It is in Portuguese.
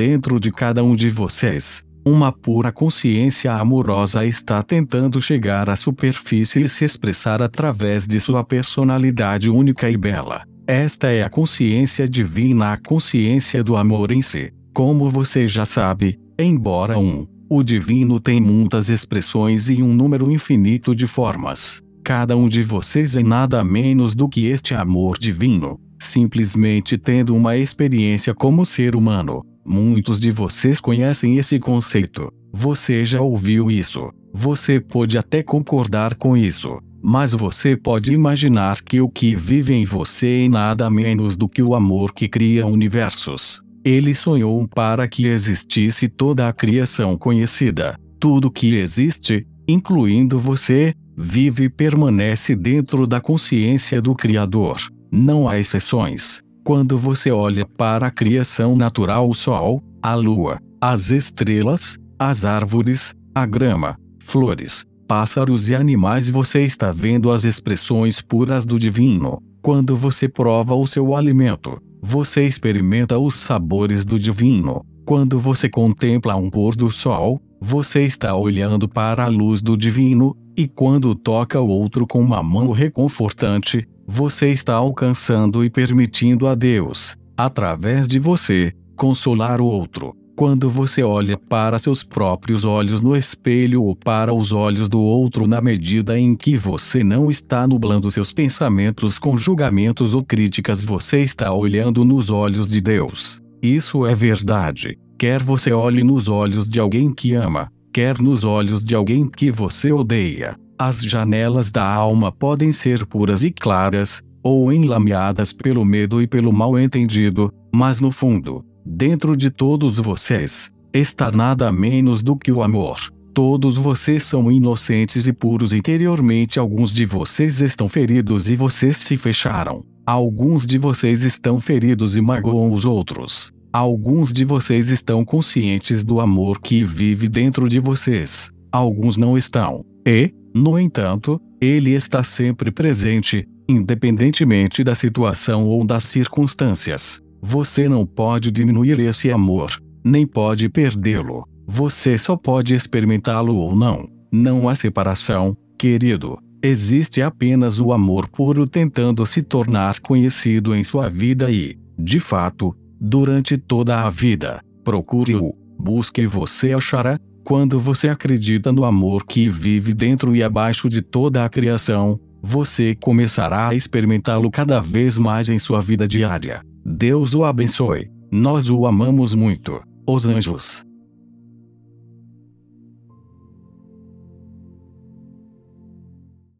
dentro de cada um de vocês. Uma pura consciência amorosa está tentando chegar à superfície e se expressar através de sua personalidade única e bela. Esta é a consciência divina, a consciência do amor em si. Como você já sabe, embora um, o divino tem muitas expressões e um número infinito de formas. Cada um de vocês é nada menos do que este amor divino, simplesmente tendo uma experiência como ser humano Muitos de vocês conhecem esse conceito. Você já ouviu isso. Você pode até concordar com isso. Mas você pode imaginar que o que vive em você é nada menos do que o amor que cria universos. Ele sonhou para que existisse toda a criação conhecida. Tudo que existe, incluindo você, vive e permanece dentro da consciência do Criador. Não há exceções. Quando você olha para a criação natural, o sol, a lua, as estrelas, as árvores, a grama, flores, pássaros e animais, você está vendo as expressões puras do divino. Quando você prova o seu alimento, você experimenta os sabores do divino. Quando você contempla um pôr do sol, você está olhando para a luz do divino, e quando toca o outro com uma mão reconfortante, você está alcançando e permitindo a Deus, através de você, consolar o outro. Quando você olha para seus próprios olhos no espelho ou para os olhos do outro na medida em que você não está nublando seus pensamentos com julgamentos ou críticas, você está olhando nos olhos de Deus. Isso é verdade. Quer você olhe nos olhos de alguém que ama, quer nos olhos de alguém que você odeia. As janelas da alma podem ser puras e claras, ou enlameadas pelo medo e pelo mal entendido, mas no fundo, dentro de todos vocês, está nada menos do que o amor. Todos vocês são inocentes e puros interiormente. Alguns de vocês estão feridos e vocês se fecharam. Alguns de vocês estão feridos e magoam os outros. Alguns de vocês estão conscientes do amor que vive dentro de vocês. Alguns não estão. E, no entanto, ele está sempre presente, independentemente da situação ou das circunstâncias. Você não pode diminuir esse amor, nem pode perdê-lo. Você só pode experimentá-lo ou não. Não há separação, querido. Existe apenas o amor puro tentando se tornar conhecido em sua vida e, de fato, durante toda a vida. Procure-o, busque e você achará, quando você acredita no amor que vive dentro e abaixo de toda a criação, você começará a experimentá-lo cada vez mais em sua vida diária. Deus o abençoe. Nós o amamos muito. Os anjos.